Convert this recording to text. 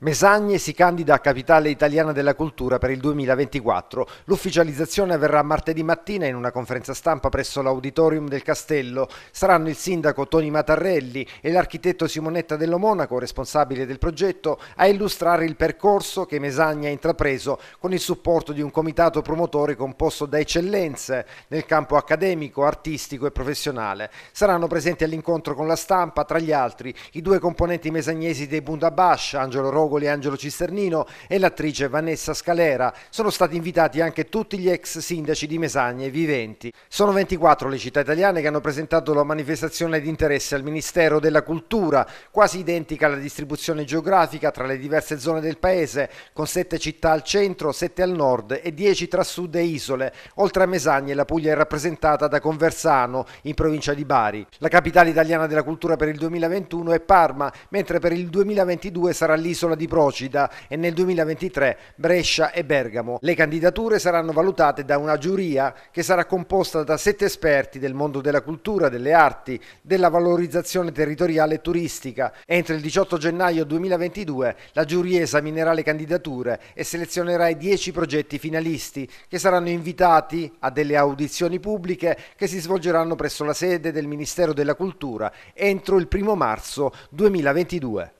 Mesagne si candida a Capitale Italiana della Cultura per il 2024. L'ufficializzazione avverrà martedì mattina in una conferenza stampa presso l'Auditorium del Castello. Saranno il sindaco Toni Matarrelli e l'architetto Simonetta Dello Monaco, responsabile del progetto, a illustrare il percorso che Mesagne ha intrapreso con il supporto di un comitato promotore composto da eccellenze nel campo accademico, artistico e professionale. Saranno presenti all'incontro con la stampa, tra gli altri, i due componenti mesagnesi dei Bundabascia, Angelo Roma Calderogoli Angelo Cisternino e l'attrice Vanessa Scalera. Sono stati invitati anche tutti gli ex sindaci di Mesagne viventi. Sono 24 le città italiane che hanno presentato la manifestazione di interesse al Ministero della Cultura, quasi identica alla distribuzione geografica tra le diverse zone del paese, con 7 città al centro, 7 al nord e 10 tra sud e isole. Oltre a Mesagne la Puglia è rappresentata da Conversano, in provincia di Bari. La capitale italiana della cultura per il 2021 è Parma, mentre per il 2022 sarà l'isola di Procida e nel 2023 Brescia e Bergamo. Le candidature saranno valutate da una giuria che sarà composta da sette esperti del mondo della cultura, delle arti, della valorizzazione territoriale e turistica. Entro il 18 gennaio 2022 la giuria esaminerà le candidature e selezionerà i 10 progetti finalisti che saranno invitati a delle audizioni pubbliche che si svolgeranno presso la sede del Ministero della Cultura entro il 1 marzo 2022.